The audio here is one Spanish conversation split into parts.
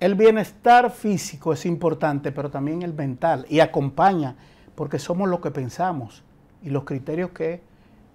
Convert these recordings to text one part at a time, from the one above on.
El bienestar físico es importante, pero también el mental y acompaña, porque somos lo que pensamos y los criterios que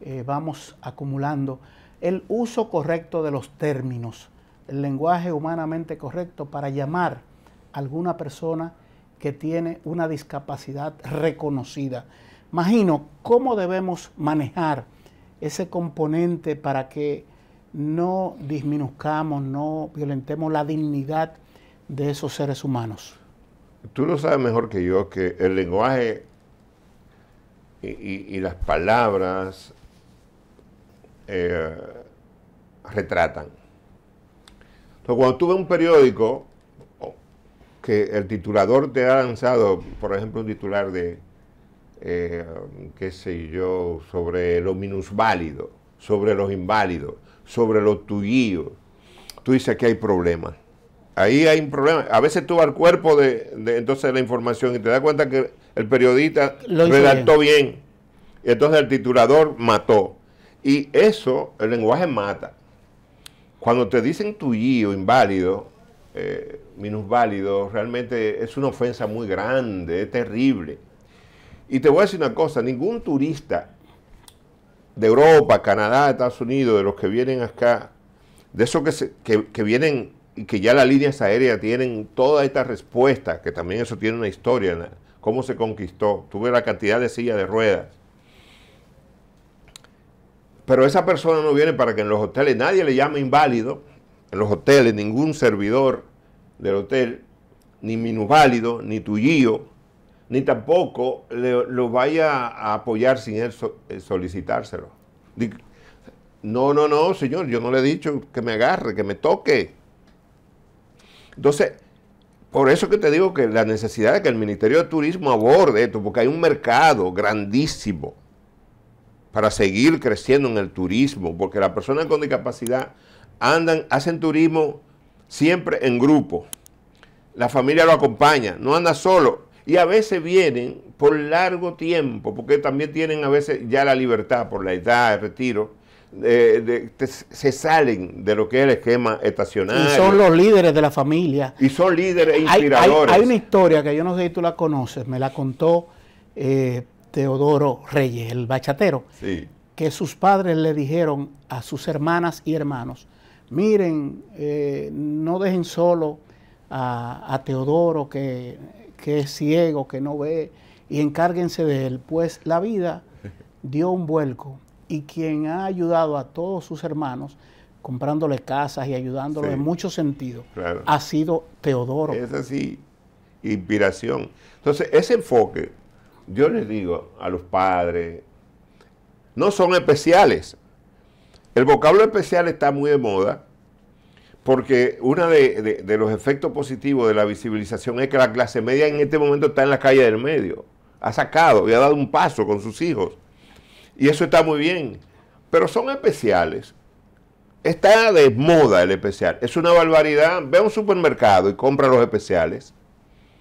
eh, vamos acumulando. El uso correcto de los términos, el lenguaje humanamente correcto para llamar a alguna persona que tiene una discapacidad reconocida. Imagino cómo debemos manejar ese componente para que no disminuzcamos, no violentemos la dignidad de esos seres humanos. Tú lo sabes mejor que yo que el lenguaje y, las palabras eh, retratan. cuando tú ves un periódico que el titulador te ha lanzado, por ejemplo, un titular de, eh, qué sé yo, sobre lo minusválido sobre los inválidos, sobre los tuyo tú dices que hay problemas ahí hay un problema. A veces tú vas al cuerpo de, entonces la información y te das cuenta que el periodista Lo redactó bien. Y entonces el titulador mató. Y eso, el lenguaje mata. Cuando te dicen tuyo, inválido, eh, minusválido, realmente es una ofensa muy grande, es terrible. Y te voy a decir una cosa, ningún turista de Europa, Canadá, Estados Unidos, de los que vienen acá, de esos que, que vienen y que ya las líneas aéreas tienen toda esta respuesta, que también eso tiene una historia, cómo se conquistó, tuve la cantidad de sillas de ruedas. Pero esa persona no viene para que en los hoteles nadie le llame inválido, en los hoteles ningún servidor del hotel, ni minusválido, ni tuyo, ni tampoco lo vaya a apoyar sin él eh, solicitárselo. No, no, no, señor, yo no le he dicho que me agarre, que me toque. Entonces, por eso que te digo que la necesidad de que el Ministerio de Turismo aborde esto, porque hay un mercado grandísimo para seguir creciendo en el turismo, porque las personas con discapacidad andan, hacen turismo siempre en grupo. La familia lo acompaña, no anda solo. Y a veces vienen por largo tiempo, porque también tienen a veces ya la libertad por la edad, el retiro, se salen de lo que es el esquema estacionario. Y son los líderes de la familia. Y son líderes inspiradores. Hay, una historia que yo no sé si tú la conoces, me la contó eh, Teodoro Reyes, el bachatero, que sus padres le dijeron a sus hermanas y hermanos, miren, eh, no dejen solo a, Teodoro que, que es ciego, que no ve, y encárguense de él, pues la vida dio un vuelco y quien ha ayudado a todos sus hermanos comprándole casas y ayudándolo en muchos sentidos, ha sido Teodoro. Es así, inspiración. Entonces, ese enfoque, yo les digo a los padres, no son especiales. El vocablo especial está muy de moda porque uno de, los efectos positivos de la visibilización es que la clase media en este momento está en la calle del medio. Ha sacado y ha dado un paso con sus hijos y eso está muy bien. Pero son especiales. Está de moda el especial. Es una barbaridad. Ve a un supermercado y compra los especiales.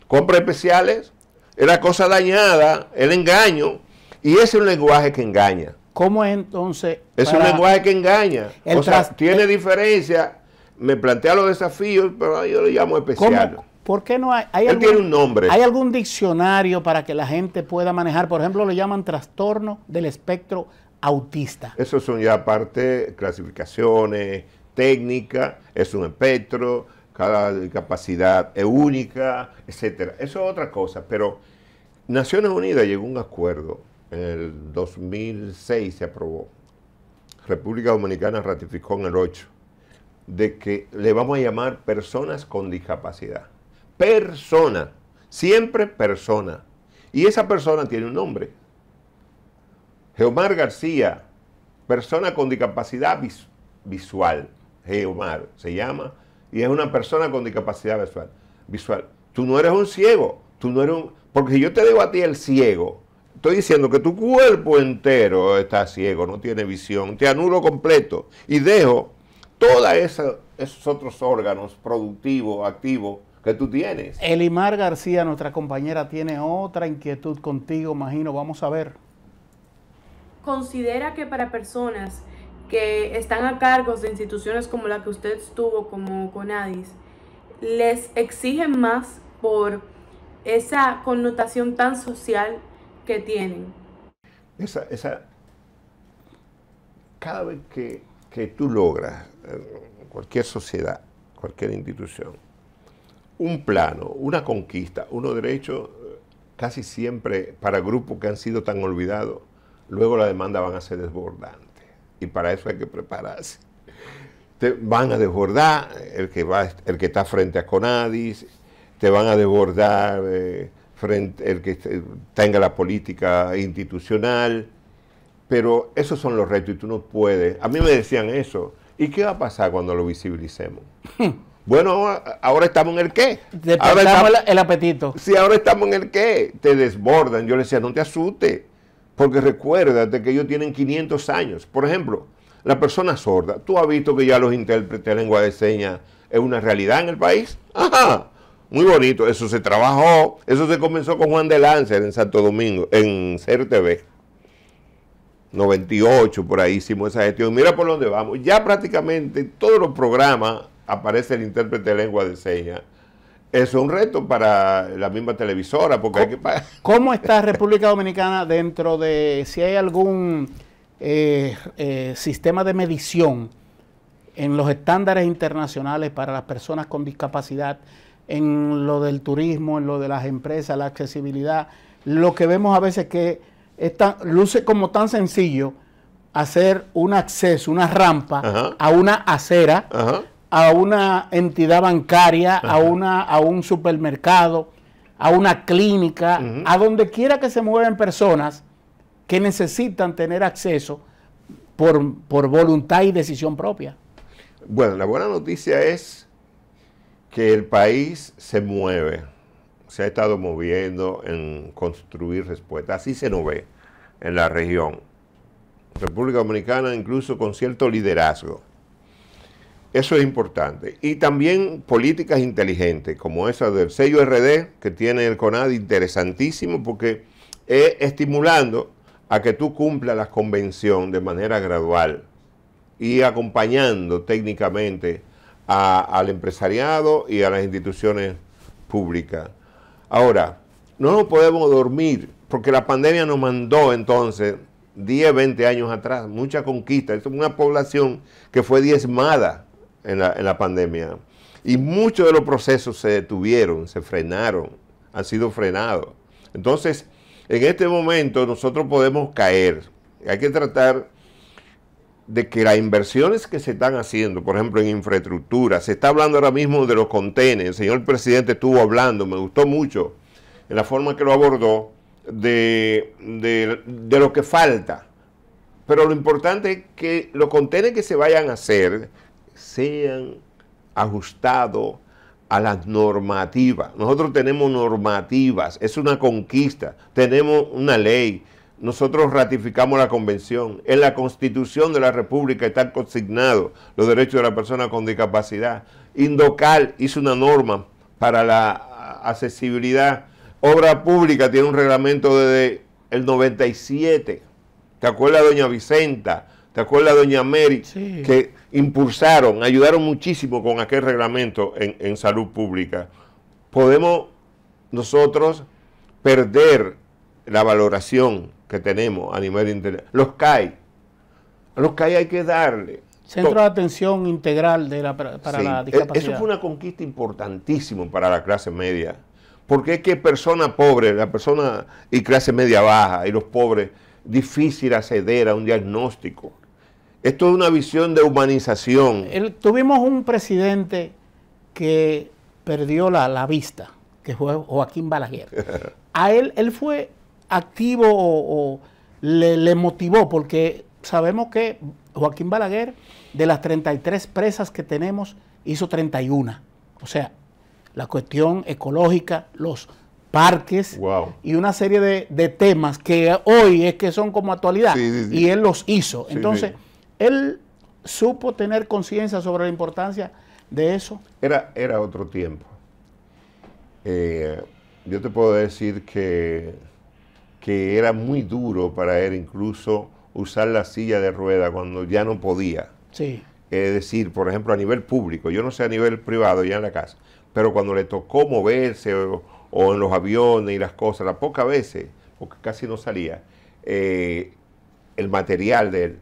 Compra especiales. Es la cosa dañada, el engaño. Y ese es un lenguaje que engaña. ¿Cómo es entonces? Es un lenguaje que engaña. o sea, tiene diferencia. Me plantea los desafíos, pero yo lo llamo especial. ¿Por qué no hay? algún, ¿Hay algún diccionario para que la gente pueda manejar? Por ejemplo, lo llaman trastorno del espectro autista. Eso son ya aparte clasificaciones, técnica, es un espectro, cada discapacidad es única, etcétera. Eso es otra cosa, pero Naciones Unidas llegó a un acuerdo, en el 2006 se aprobó, República Dominicana ratificó en el 8, de que le vamos a llamar personas con discapacidad persona, siempre persona. Y esa persona tiene un nombre. Geomar García, persona con discapacidad visual. Geomar se llama y es una persona con discapacidad visual. visual. Tú no eres un ciego, tú no eres un... Porque si yo te debo a ti el ciego, estoy diciendo que tu cuerpo entero está ciego, no tiene visión, te anulo completo y dejo todos esos otros órganos productivos, activos, que tú tienes. Elimar García, nuestra compañera, tiene otra inquietud contigo, imagino. Vamos a ver. Considera que para personas que están a cargos de instituciones como la que usted estuvo, como Conadis, les exigen más por esa connotación tan social que tienen. Esa, esa, cada vez que, que tú logras, eh, cualquier sociedad, cualquier institución, un plano, una conquista, uno derecho, eh, casi siempre para grupos que han sido tan olvidados, luego la demanda van a ser desbordante. Y para eso hay que prepararse. Te van a desbordar eh, el que, va, el que está frente a Conadis, te van a desbordar eh, frente, el que tenga la política institucional, pero esos son los retos y tú no puedes. A mí me decían eso. ¿Y qué va a pasar cuando lo visibilicemos? Hmm. Bueno, ahora estamos en el qué. Ahora estamos, el apetito. Sí, ahora estamos en el qué. Te desbordan. Yo le decía, no te asustes, porque recuérdate que ellos tienen 500 años. Por ejemplo, la persona sorda. ¿Tú has visto que ya los intérpretes de lengua de señas es una realidad en el país? Ajá. Muy bonito, eso se trabajó, eso se comenzó con Juan de Lancer en Santo Domingo, en CRTV. 98, por ahí hicimos esa gestión. Mira por dónde vamos. Ya prácticamente todos los programas aparece el intérprete de lengua de señas, eso es un reto para la misma televisora, porque hay que pagar. ¿Cómo está República Dominicana dentro de, si hay algún eh, eh, sistema de medición en los estándares internacionales para las personas con discapacidad, en lo del turismo, en lo de las empresas, la accesibilidad, lo que vemos a veces que es luce como tan sencillo hacer un acceso, una rampa a una acera, a una entidad bancaria, a, una, a un supermercado, a una clínica, a donde quiera que se muevan personas que necesitan tener acceso por, por voluntad y decisión propia. Bueno, la buena noticia es que el país se mueve, se ha estado moviendo en construir respuestas, así se nos ve en la región. República Dominicana incluso con cierto liderazgo eso es importante. Y también políticas inteligentes, como esa del sello RD que tiene el CONAD, interesantísimo porque es estimulando a que tú cumpla la convención de manera gradual y acompañando técnicamente al empresariado y a las instituciones públicas. Ahora, no nos podemos dormir porque la pandemia nos mandó entonces 10, 20 años atrás, mucha conquista. Es una población que fue diezmada en la, pandemia. Y muchos de los procesos se detuvieron, se frenaron, han sido frenados. Entonces, en este momento nosotros podemos caer. Hay que tratar de que las inversiones que se están haciendo, por ejemplo, en infraestructura, se está hablando ahora mismo de los contenes, el señor presidente estuvo hablando, me gustó mucho en la forma que lo abordó, de, de lo que falta. Pero lo importante es que los contenes que se vayan a hacer sean ajustados a las normativas. Nosotros tenemos normativas, es una conquista, tenemos una ley, nosotros ratificamos la convención. En la constitución de la república están consignados los derechos de la persona con discapacidad. Indocal hizo una norma para la accesibilidad. Obra pública tiene un reglamento desde el 97. ¿Te acuerdas, doña Vicenta? ¿Te acuerdas, doña Mary? Que impulsaron, ayudaron muchísimo con aquel reglamento en, salud pública. Podemos nosotros perder la valoración que tenemos a nivel internacional. Los CAI, los CAI hay que darle. Centro de Atención Integral para la e-, Discapacidad. Eso fue una conquista importantísima para la clase media. Porque es que persona pobre, la persona y clase media baja y los pobres, difícil acceder a un diagnóstico. Esto es una visión de humanización. tuvimos un presidente que perdió la, vista, que fue Joaquín Balaguer. A él, él fue activo o, le, motivó, porque sabemos que Joaquín Balaguer, de las 33 presas que tenemos, hizo 31. O sea, la cuestión ecológica, los parques y una serie de, temas que hoy es que son como actualidad. Y él los hizo. Entonces él supo tener conciencia sobre la importancia de eso. Era, era otro tiempo. Eh, yo te puedo decir que, que era muy duro para él incluso usar la silla de rueda cuando ya no podía. Sí. Es decir, por ejemplo, a nivel público, yo no sé a nivel privado ya en la casa, pero cuando le tocó moverse o, en los aviones y las cosas, las pocas veces, porque casi no salía, eh, el material de él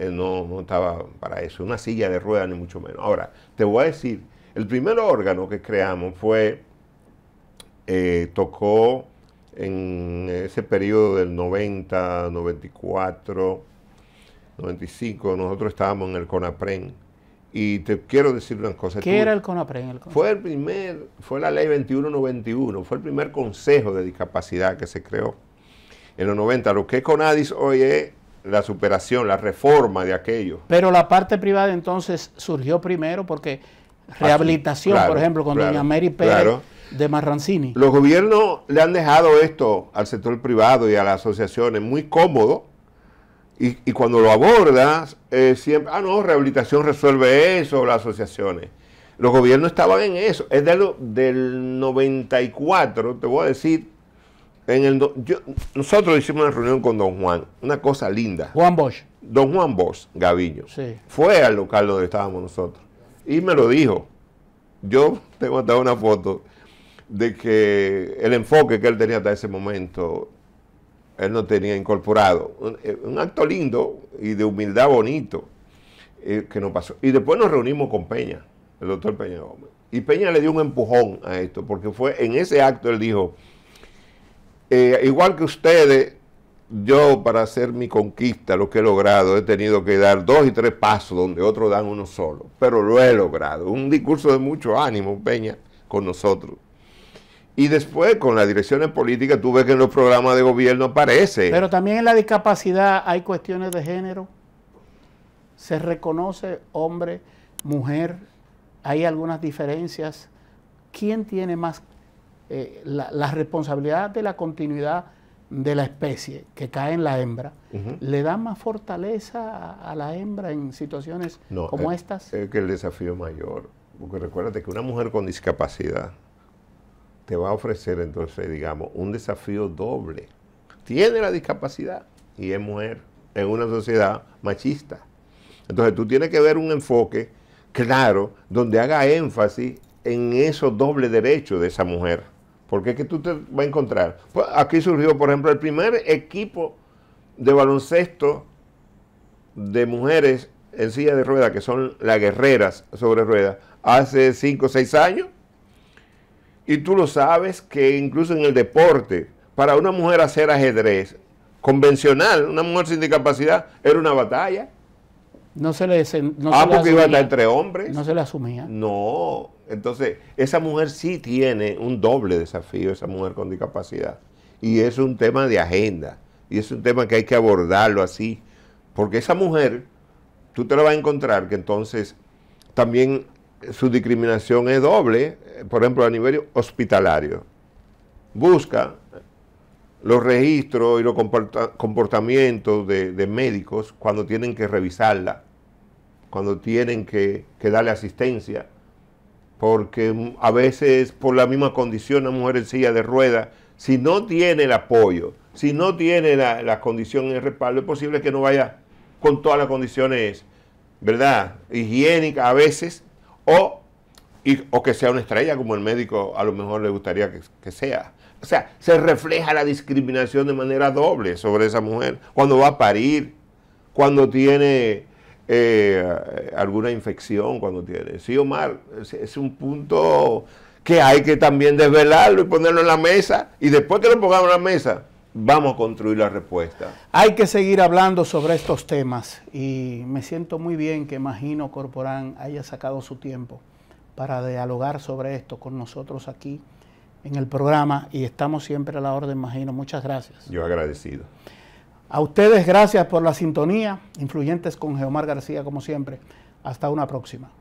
eh, no, no estaba para eso, una silla de ruedas ni mucho menos. Ahora, te voy a decir, el primer órgano que creamos fue, eh, tocó en ese periodo del 90, 94, 95, nosotros estábamos en el CONAPREN. Y te quiero decir una cosa. ¿Qué era el CONAPREN? Fue, el primer, fue la ley 2191, fue el primer consejo de discapacidad que se creó en los 90. Lo que CONADIS hoy es la superación, la reforma de aquello. Pero la parte privada entonces surgió primero porque rehabilitación, por ejemplo, con doña Mary Pérez de Marrancini. Los gobiernos le han dejado esto al sector privado y a las asociaciones muy cómodo y, cuando lo abordas, eh, siempre, ah, no, rehabilitación resuelve eso, las asociaciones. Los gobiernos estaban en eso. Es de lo, del 94, te voy a decir, nosotros hicimos una reunión con don Juan, una cosa linda. Juan Bosch. Don Juan Bosch, Gaviño. Fue al local donde estábamos nosotros y me lo dijo. Yo tengo hasta una foto de que el enfoque que él tenía hasta ese momento, él no tenía incorporado. Un, eh, acto lindo y de humildad bonito eh, que nos pasó. Y después nos reunimos con Peña, el doctor Peña Gómez. Y Peña le dio un empujón a esto, porque fue en ese acto, él dijo, eh, igual que ustedes, yo para hacer mi conquista, lo que he logrado, he tenido que dar dos y tres pasos donde otros dan uno solo, pero lo he logrado. Un discurso de mucho ánimo, Peña, con nosotros. Y después con las direcciones políticas, tú ves que en los programas de gobierno aparece. Pero también en la discapacidad hay cuestiones de género. Se reconoce hombre, mujer, hay algunas diferencias. ¿Quién tiene más eh, la, responsabilidad de la continuidad de la especie que cae en la hembra, ¿le da más fortaleza a, la hembra en situaciones como eh, estas? Es que el desafío mayor, porque recuérdate que una mujer con discapacidad te va a ofrecer entonces, digamos, un desafío doble. Tiene la discapacidad y es mujer en una sociedad machista. Entonces tú tienes que ver un enfoque claro donde haga énfasis en esos doble derechos de esa mujer. Porque es que tú te vas a encontrar. Pues, aquí surgió, por ejemplo, el primer equipo de baloncesto de mujeres en silla de ruedas, que son las guerreras sobre ruedas, hace 5 o 6 años. Y tú lo sabes que incluso en el deporte, para una mujer hacer ajedrez convencional, una mujer sin discapacidad, era una batalla. No se le no Ah, porque iba a estar entre hombres. No se le asumía. No, entonces, esa mujer sí tiene un doble desafío, esa mujer con discapacidad. Y es un tema de agenda. Y es un tema que hay que abordarlo así. Porque esa mujer, tú te la vas a encontrar que entonces también su discriminación es doble, eh, por ejemplo, a nivel hospitalario. Busca los registros y los comportamientos de, médicos cuando tienen que revisarla, cuando tienen que darle asistencia porque a veces por la misma condición una mujer en silla de ruedas, si no tiene el apoyo, si no tiene la, condición en el respaldo, es posible que no vaya con todas las condiciones, ¿verdad? Higiénicas a veces, o, que sea una estrella como el médico a lo mejor le gustaría que, que sea. O sea, se refleja la discriminación de manera doble sobre esa mujer cuando va a parir, cuando tiene eh, alguna infección cuando tiene. Sí, Omar, es, es, un punto que hay que también desvelarlo y ponerlo en la mesa. Y después que lo pongamos en la mesa, vamos a construir la respuesta. Hay que seguir hablando sobre estos temas. Y me siento muy bien que Magino Corporán haya sacado su tiempo para dialogar sobre esto con nosotros aquí en el programa. Y estamos siempre a la orden, Magino. Muchas gracias. Yo agradecido. A ustedes gracias por la sintonía, influyentes con Geomar García como siempre. Hasta una próxima.